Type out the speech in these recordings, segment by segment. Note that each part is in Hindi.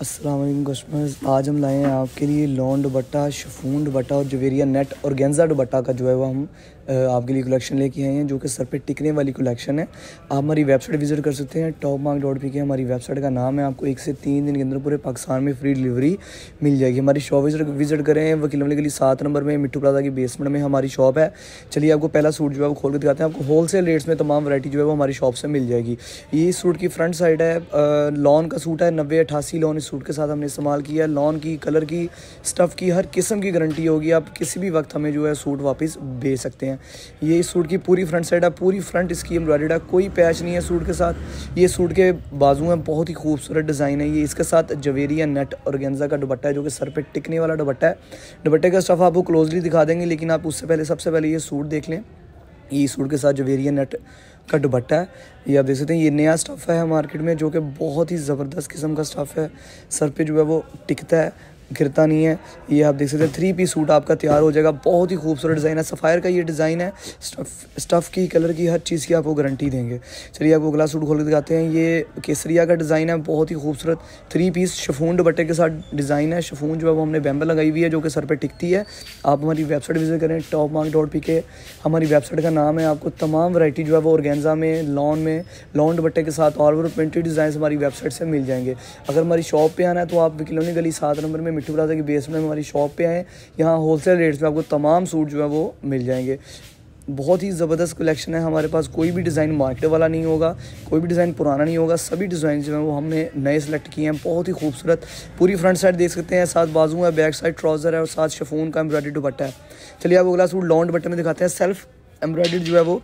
असलम कस्टमर्स आज हम लाए हैं आपके लिए लॉन दुबट्टा शफून दुबट्टा और जवेरिया नेट और गेंजा दुबट्टा का जो है वो हम आपके लिए कलेक्शन लेके आए हैं जो कि सर पे टिकने वाली कलेक्शन है आप हमारी वेबसाइट विजिट कर सकते हैं top mark dot P K हमारी वेबसाइट का नाम है आपको एक से तीन दिन के अंदर पूरे पाकिस्तान में फ्री डिलीवरी मिल जाएगी हमारी शॉप विजिट विजिट करें वकील के लिए सात नंबर में मिट्टू प्लाजा की बेसमेंट में हमारी शॉप है चलिए आपको पहला सूट जो है वो खोल के दिखाते हैं आपको होल सेल रेट्स में तमाम वरायटी जो है वो हमारी शॉप से मिल जाएगी ये सूट की फ्रंट साइड है लॉन का सूट है नब्बे अठासी लॉन सूट के साथ हमने इस्तेमाल किया है लॉन की कलर की स्टफ़ की हर किस्म की गारंटी होगी आप किसी भी वक्त हमें जो है सूट वापस भेज सकते हैं ये इस सूट की पूरी फ्रंट साइड है पूरी फ्रंट इसकी एम्ब्रॉयड है कोई पैच नहीं है सूट के साथ ये सूट के बाजू हैं बहुत ही खूबसूरत डिज़ाइन है ये इसके साथ जवेरिया नेट और गेंजा का दुपट्टा है जो कि सर पर टिकने वाला दुपट्टा है दुपट्टे का स्टफ़ आपको क्लोजली दिखा देंगे लेकिन आप उससे पहले सबसे पहले ये सूट देख लें ई सूट के साथ जो वेरियन नट का दुपट्टा है ये आप देख सकते हैं ये नया स्टफ़ है मार्केट में जो कि बहुत ही ज़बरदस्त किस्म का स्टफ़ है सर पे जो है वो टिकता है घिरता नहीं है ये आप देख सकते हैं थ्री पीस सूट आपका तैयार हो जाएगा बहुत ही खूबसूरत डिज़ाइन है सफ़ायर का ये डिज़ाइन है स्टफ़ स्टफ़ की कलर की हर चीज़ की आपको गारंटी देंगे चलिए आपको अगला सूट खोल के दिखाते हैं ये केसरिया का डिज़ाइन है बहुत ही खूबसूरत थ्री पीस शफून दुपट्टे के साथ डिज़ाइन है शफून जो है वो हमने बैम्बर लगाई हुई है जो कि सर पर टिकती है आप हमारी वेबसाइट विज़िट करें top mark dot P K हमारी वेबसाइट का नाम है आपको तमाम वराइटी जो है वो ऑर्गेंजा में लॉन में लॉन दुपट्टे के साथ और प्रिंटेड डिज़ाइन हमारी वेबसाइट से मिल जाएंगे अगर हमारी शॉप पर आना है तो आप विकलोनी गली सात नंबर में मिट्टू प्लाजा के बेसमेंट में हमारी शॉप पे आएँ यहाँ होलसेल रेट्स में आपको तमाम सूट जो है वो मिल जाएंगे बहुत ही ज़बरदस्त कलेक्शन है हमारे पास कोई भी डिज़ाइन मार्केट वाला नहीं होगा कोई भी डिज़ाइन पुराना नहीं होगा सभी डिज़ाइन जो है वो हमने नए सेलेक्ट किए हैं बहुत ही खूबसूरत पूरी फ्रंट साइड देख सकते हैं साथ बाजू है बैक साइड ट्राउज़र है और साथ शफून का एम्ब्रॉयडरी दुपट्टा है चलिए आप अगला सूट लॉन्ड बट्टे में दिखाते हैं सेल्फ एम्ब्रॉयडरी जो है वो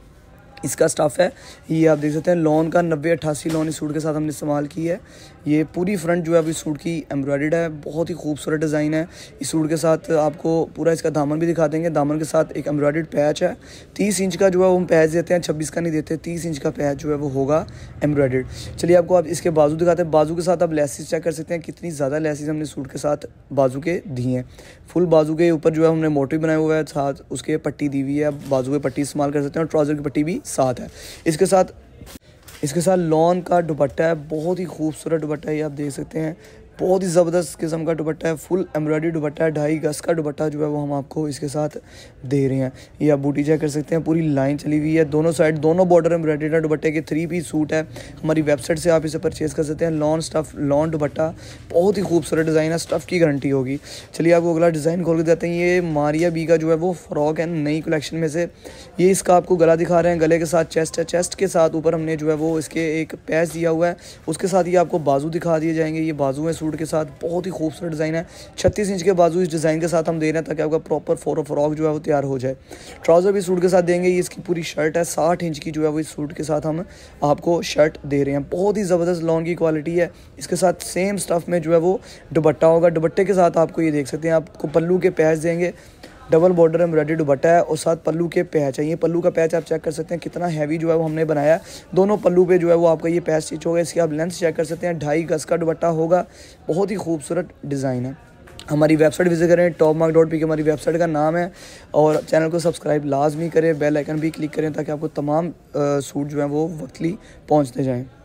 इसका स्टफ़ है ये आप देख सकते हैं लॉन का नब्बे अट्ठासी लॉन इस सूट के साथ हमने इस्तेमाल की है ये पूरी फ्रंट जो है इस सूट की एम्ब्रॉयड है बहुत ही खूबसूरत डिज़ाइन है इस सूट के साथ आपको पूरा इसका दामन भी दिखा देंगे दामन के साथ एक एम्ब्रॉयड पैच है तीस इंच का जो है वो हम पैच देते हैं छब्बीस का नहीं देते तीस इंच का पैच जो है वो होगा एम्ब्रॉयड चलिए आपको आप इसके बाजू दिखाते हैं बाजू के साथ आप लेसिस चेक कर सकते हैं कितनी ज़्यादा लेसिस हमने सूट के साथ बाजू के दी हैं फुल बाजू के ऊपर जो है हमने मोटी बनाया हुआ है साथ उसके पट्टी दी हुई है बाजू की पट्टी इस्तेमाल कर सकते हैं और ट्राउज़र की पट्टी भी साथ है इसके साथ इसके साथ लॉन का दुपट्टा है बहुत ही खूबसूरत दुपट्टा ये आप देख सकते हैं बहुत ही ज़बरदस्त किस्म का दुपट्टा है फुल एम्ब्रॉयडरी दुपट्टा है ढाई गज का दुपट्टा जो है वो हम आपको इसके साथ दे रहे हैं ये आप बूटी चेक कर सकते हैं पूरी लाइन चली हुई है दोनों साइड दोनों बॉर्डर एम्ब्रॉयडरी दुपट्टे के थ्री पीस सूट है हमारी वेबसाइट से आप इसे परचेज़ कर सकते हैं लॉन स्टफ़ लॉन दुपट्टा बहुत ही खूबसूरत डिज़ाइन है स्टफ़ की गारंटी होगी चलिए आपको अगला डिज़ाइन खोल के देते हैं ये मारिया बी का जो है वो फ्रॉक है नई कलेक्शन में से ये इसका आपको गला दिखा रहे हैं गले के साथ चेस्ट है चेस्ट के साथ ऊपर हमने जो है वो इसके एक पैस दिया हुआ है उसके साथ ये आपको बाजू दिखा दिए जाएंगे ये बाजू हैं सूट के साथ बहुत ही खूबसूरत डिज़ाइन है छत्तीस इंच के बाजू इस डिज़ाइन के साथ हम दे रहे हैं ताकि आपका प्रॉपर फोर फ्रॉक जो है वो तैयार हो जाए ट्राउज़र भी सूट के साथ देंगे ये इसकी पूरी शर्ट है साठ इंच की जो है वो इस सूट के साथ हम आपको शर्ट दे रहे हैं बहुत ही ज़बरदस्त लॉन्ग की क्वालिटी है इसके साथ सेम स्टफ़ में जो है वो दुबट्टा होगा दुबट्टे के साथ आपको ये देख सकते हैं आपको पल्लू के पैस देंगे डबल बॉर्डर एम्ब्रॉयडरी दुबट्टा है और साथ पल्लू के पैच है ये पल्लू का पैच आप चेक कर सकते हैं कितना हैवी जो है वो हमने बनाया है दोनों पल्लू पे जो है वो आपका ये पैच स्टिच होगा इसकी आप लेंथ चेक कर सकते हैं ढाई गज का दुबट्टा होगा बहुत ही खूबसूरत डिज़ाइन है हमारी वेबसाइट विजिट करें top mark dot P K हमारी वेबसाइट का नाम है और चैनल को सब्सक्राइब लाजमी करें बेल आइकन भी क्लिक करें ताकि आपको तमाम सूट जो है वो वक्तली पहुँचते जाएँ